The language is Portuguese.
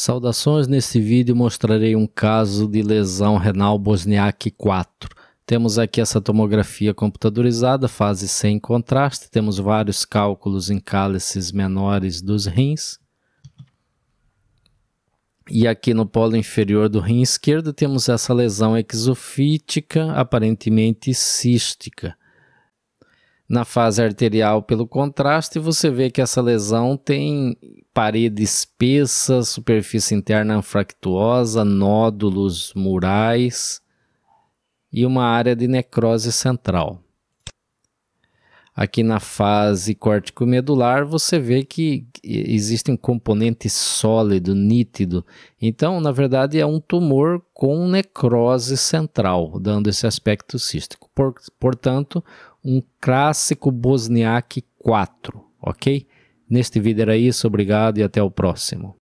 Saudações, nesse vídeo mostrarei um caso de lesão renal Bosniak 4. Temos aqui essa tomografia computadorizada, fase sem contraste, temos vários cálculos em cálices menores dos rins. E aqui no polo inferior do rim esquerdo temos essa lesão exofítica, aparentemente cística. Na fase arterial, pelo contraste, você vê que essa lesão tem parede espessa, superfície interna fractuosa, nódulos murais e uma área de necrose central. Aqui na fase córtico-medular, você vê que existe um componente sólido, nítido. Então, na verdade, é um tumor com necrose central, dando esse aspecto cístico. Por, portanto, um clássico Bosniak 4, ok? Neste vídeo era isso, obrigado e até o próximo.